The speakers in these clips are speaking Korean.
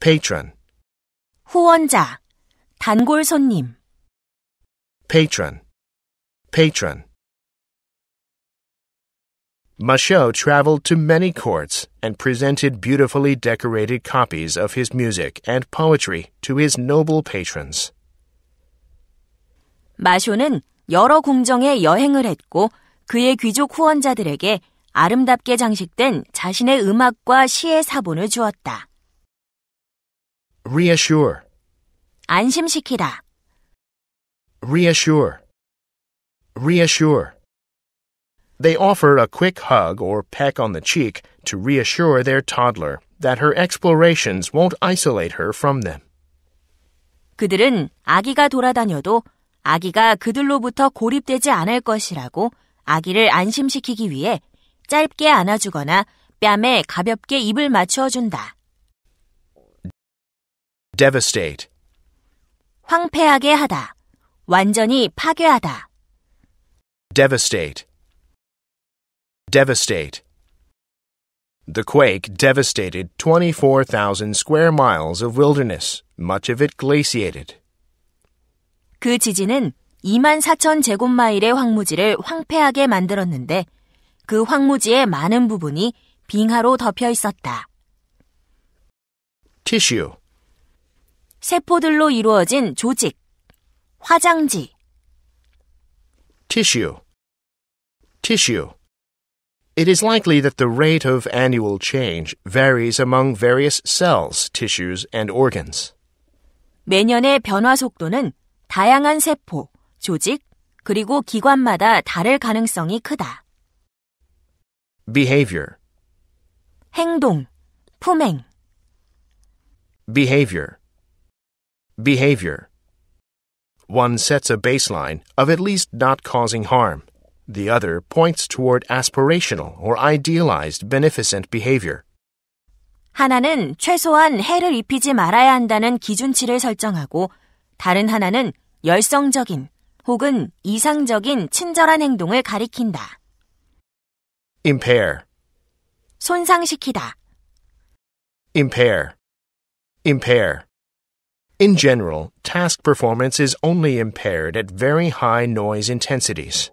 patron 후원자 단골 손님 patron patron Machot traveled to many courts and presented beautifully decorated copies of his music and poetry to his noble patrons. 마쇼는 여러 궁정에 여행을 했고 그의 귀족 후원자들에게 아름답게 장식된 자신의 음악과 시의 사본을 주었다. reassure 안심시키다 reassure reassure They offer a quick hug or peck on the cheek to reassure their toddler that her explorations won't isolate her from them. 그들은 아기가 돌아다녀도 아기가 그들로부터 고립되지 않을 것이라고 아기를 안심시키기 위해 짧게 안아주거나 뺨에 가볍게 입을 맞추어 준다. devastate. 황폐하게 하다. 완전히 파괴하다. devastate. devastate. The quake devastated 24,000 square miles of wilderness, much of it glaciated. 그 지진은 2만 4천 제곱마일의 황무지를 황폐하게 만들었는데 그 황무지의 많은 부분이 빙하로 덮여 있었다. tissue 세포들로 이루어진 조직, 화장지. Tissue. Tissue. It is likely that the rate of annual change varies among various cells, tissues, and organs. 매년의 변화 속도는 다양한 세포, 조직, 그리고 기관마다 다를 가능성이 크다. behavior 행동, 품행 behavior Behavior. One sets a baseline of at least not causing harm. The other points toward aspirational or idealized beneficent behavior. 하나는 최소한 해를 입히지 말아야 한다는 기준치를 설정하고 다른 하나는 열성적인 혹은 이상적인 친절한 행동을 가리킨다. impair 손상시키다. impair impair in general, task performance is only impaired at very high noise intensities.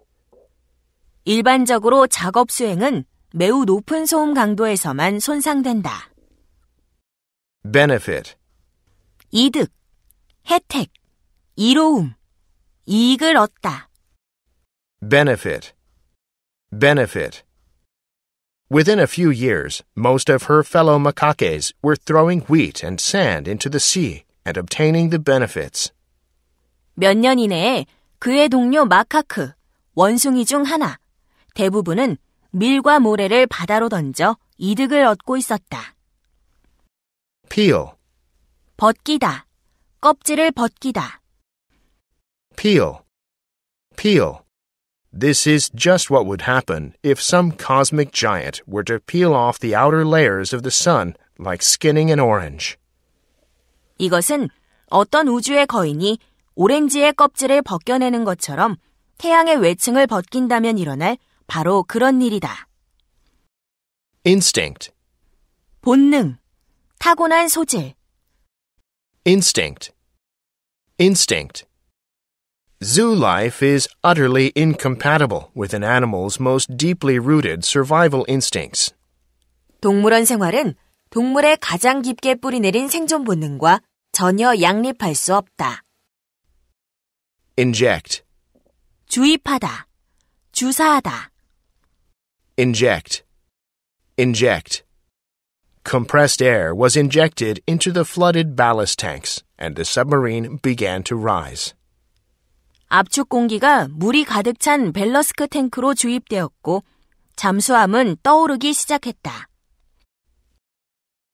일반적으로 작업 수행은 매우 높은 소음 강도에서만 손상된다. benefit 이득, 혜택, 이로움, 이익을 얻다. benefit benefit Within a few years, most of her fellow macaques were throwing wheat and sand into the sea. at obtaining the benefits. 몇년 이내에 그의 동료 마카크, 원숭이 중 하나, 대부분은 밀과 모래를 바다로 던져 이득을 얻고 있었다. peel 벗기다, 껍질을 벗기다. peel peel This is just what would happen if some cosmic giant were to peel off the outer layers of the sun like skinning an orange. 이것은 어떤 우주의 거인이 오렌지의 껍질을 벗겨내는 것처럼 태양의 외층을 벗긴다면 일어날 바로 그런 일이다. instinct 본능 타고난 소질 instinct instinct Zoo life is utterly incompatible with an animal's most deeply rooted survival instincts. 동물원 생활은 동물의 가장 깊게 뿌리내린 생존 본능과 전혀 양립할 수 없다. inject 주입하다 주사하다 inject inject Compressed air was injected into the flooded ballast tanks and the submarine began to rise. 압축 공기가 물이 가득 찬 벨러스크 탱크로 주입되었고 잠수함은 떠오르기 시작했다.